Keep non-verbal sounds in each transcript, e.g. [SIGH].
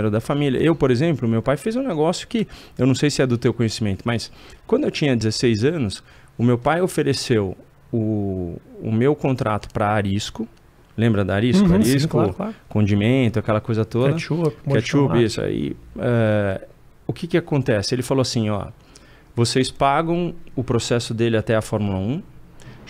dinheiro da família. Eu, por exemplo, meu pai fez um negócio que eu não sei se é do teu conhecimento, mas quando eu tinha 16 anos, o meu pai ofereceu o, o meu contrato para Arisco. Lembra da Arisco? Uhum, Arisco, sim, claro, claro. condimento, aquela coisa toda. Ketchup. Ketchup, isso aí. Uh, o que que acontece? Ele falou assim, ó, vocês pagam o processo dele até a Fórmula 1,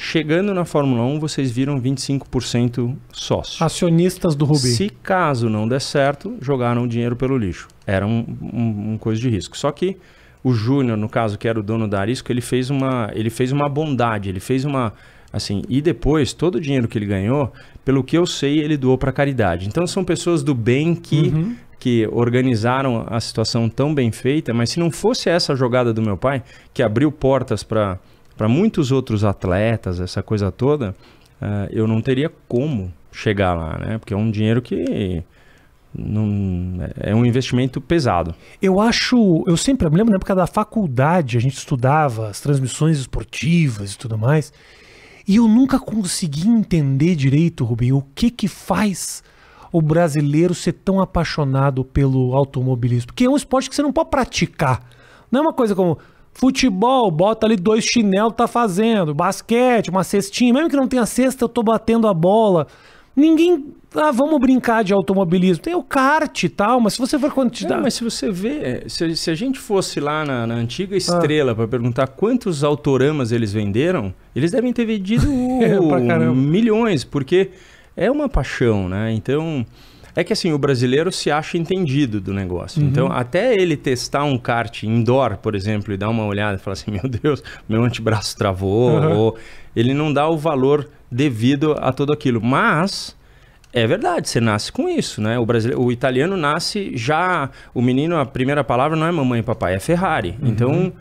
Chegando na Fórmula 1, vocês viram 25% sócio. Acionistas do Rubens. Se caso não der certo, jogaram o dinheiro pelo lixo. Era um, um, um coisa de risco. Só que o Júnior, no caso, que era o dono da Arisco, ele fez uma, ele fez uma bondade, ele fez uma assim, e depois todo o dinheiro que ele ganhou, pelo que eu sei, ele doou para caridade. Então são pessoas do bem que uhum. que organizaram a situação tão bem feita, mas se não fosse essa jogada do meu pai, que abriu portas para para muitos outros atletas, essa coisa toda, uh, eu não teria como chegar lá, né? Porque é um dinheiro que não é um investimento pesado. Eu acho, eu sempre eu lembro na época da faculdade, a gente estudava as transmissões esportivas e tudo mais, e eu nunca consegui entender direito, Rubinho, o que que faz o brasileiro ser tão apaixonado pelo automobilismo, porque é um esporte que você não pode praticar. Não é uma coisa como Futebol, bota ali dois chinelos, tá fazendo. Basquete, uma cestinha. Mesmo que não tenha cesta, eu tô batendo a bola. Ninguém. Ah, vamos brincar de automobilismo. Tem o kart e tal, mas se você for quantidade. É, mas se você vê. Se, se a gente fosse lá na, na antiga ah. estrela ah. para perguntar quantos autoramas eles venderam, eles devem ter vendido [LAUGHS] é, milhões, porque é uma paixão, né? Então. É que assim, o brasileiro se acha entendido do negócio. Então, uhum. Então, até ele testar um kart indoor, por exemplo, e dar uma olhada e falar assim: [LAUGHS] meu Deus, meu antebraço travou, uhum. ou, ele não dá o valor devido a tudo aquilo. Mas. É verdade, você nasce com isso, né? O, brasileiro, o italiano nasce já. O menino, a primeira palavra não é mamãe e papai, é Ferrari. Uhum. Então,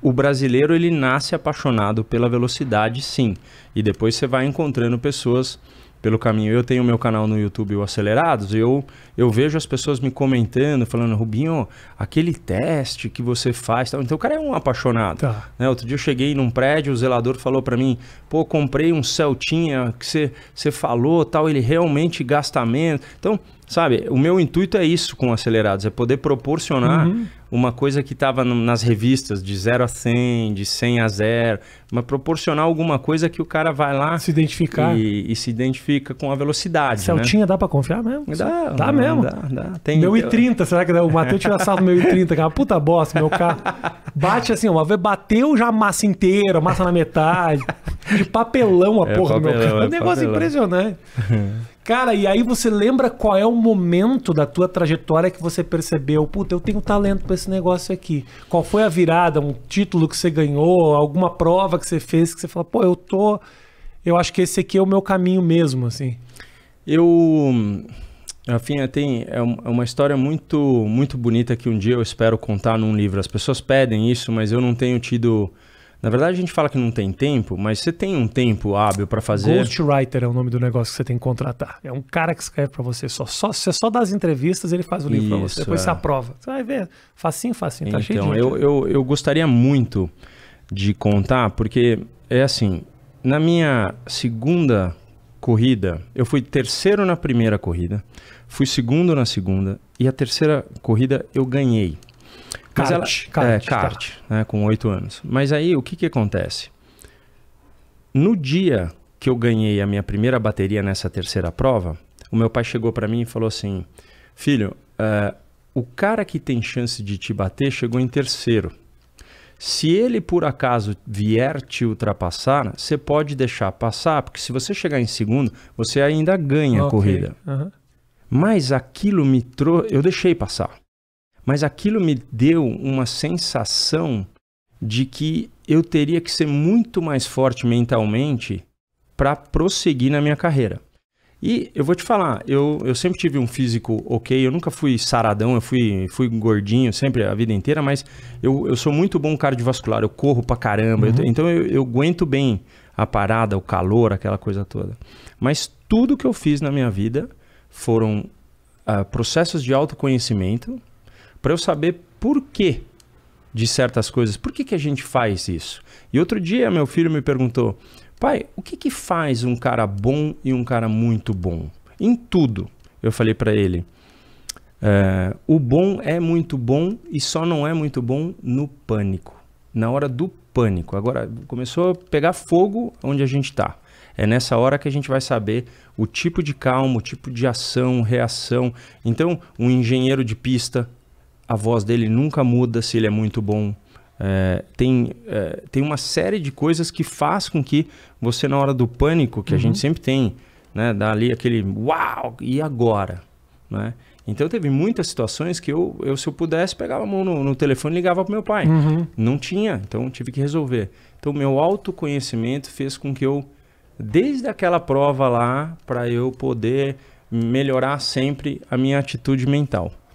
o brasileiro ele nasce apaixonado pela velocidade, sim. E depois você vai encontrando pessoas pelo caminho. Eu tenho meu canal no YouTube, o Acelerados, eu, eu vejo as pessoas me comentando, falando, Rubinho, aquele teste que você faz. Tal. Então o cara é um apaixonado. Tá. Né? Outro dia eu cheguei num prédio, o zelador falou para mim, pô, comprei um Celtinha que você falou, tal, ele realmente gasta menos. Então Sabe, o meu intuito é isso com Acelerados, é poder proporcionar uhum. uma coisa que estava nas revistas de 0 a 100, de 100 a 0, mas proporcionar alguma coisa que o cara vai lá... Se identificar. E, e se identifica com a velocidade, né? Celtinha né? dá para confiar mesmo? Dá. Dá mesmo? Dá, dá. Tem, meu i30, será que dá? O Matheus tinha assado do meu i30, que é uma puta bosta, meu carro. Bate assim, uma vez bateu já a massa inteira, a massa na metade de papelão a é, porra papelão, do meu carro. É, é, um negócio papelão. impressionante. [LAUGHS] Cara, e aí você lembra qual é o momento da tua trajetória que você percebeu, puta, eu tenho talento para esse negócio aqui. Qual foi a virada, um título que você ganhou, alguma prova que você fez que você fala, pô, eu tô, eu acho que esse aqui é o meu caminho mesmo, assim. Eu Rafinha, tem é, é uma história muito muito bonita que um dia eu espero contar num livro. As pessoas pedem isso, mas eu não tenho tido na verdade, a gente fala que não tem tempo, mas você tem um tempo hábil para fazer. Ghostwriter é o nome do negócio que você tem que contratar. É um cara que escreve para você. Só, só, você só dá as entrevistas ele faz o livro para você. Depois é. você aprova. Você vai ver. Facinho, facinho. Tá então, cheio de eu, eu, eu gostaria muito de contar, porque é assim: na minha segunda corrida, eu fui terceiro na primeira corrida, fui segundo na segunda, e a terceira corrida eu ganhei. Mas kart, ela, kart, é, kart, tá. né, com oito anos. Mas aí o que, que acontece? No dia que eu ganhei a minha primeira bateria nessa terceira prova, o meu pai chegou para mim e falou assim: Filho, uh, o cara que tem chance de te bater chegou em terceiro. Se ele por acaso vier te ultrapassar, você pode deixar passar, porque se você chegar em segundo, você ainda ganha okay. a corrida. Uhum. Mas aquilo me trouxe. Eu deixei passar mas aquilo me deu uma sensação de que eu teria que ser muito mais forte mentalmente para prosseguir na minha carreira. E eu vou te falar, eu, eu sempre tive um físico ok, eu nunca fui saradão, eu fui, fui gordinho sempre a vida inteira, mas eu, eu sou muito bom cardiovascular, eu corro pra caramba, uhum. eu, então eu, eu aguento bem a parada, o calor, aquela coisa toda. Mas tudo que eu fiz na minha vida foram uh, processos de autoconhecimento para eu saber por quê de certas coisas, por que, que a gente faz isso. E outro dia meu filho me perguntou, pai, o que, que faz um cara bom e um cara muito bom? Em tudo, eu falei para ele, é, o bom é muito bom e só não é muito bom no pânico, na hora do pânico. Agora começou a pegar fogo onde a gente está. É nessa hora que a gente vai saber o tipo de calma, o tipo de ação, reação. Então, um engenheiro de pista, a voz dele nunca muda se ele é muito bom. É, tem, é, tem uma série de coisas que faz com que você, na hora do pânico, que uhum. a gente uhum. sempre tem, né, dá ali aquele uau, e agora? Né? Então teve muitas situações que eu, eu se eu pudesse, pegava a mão no, no telefone e ligava para meu pai. Uhum. Não tinha, então tive que resolver. Então meu autoconhecimento fez com que eu, desde aquela prova lá, para eu poder melhorar sempre a minha atitude mental.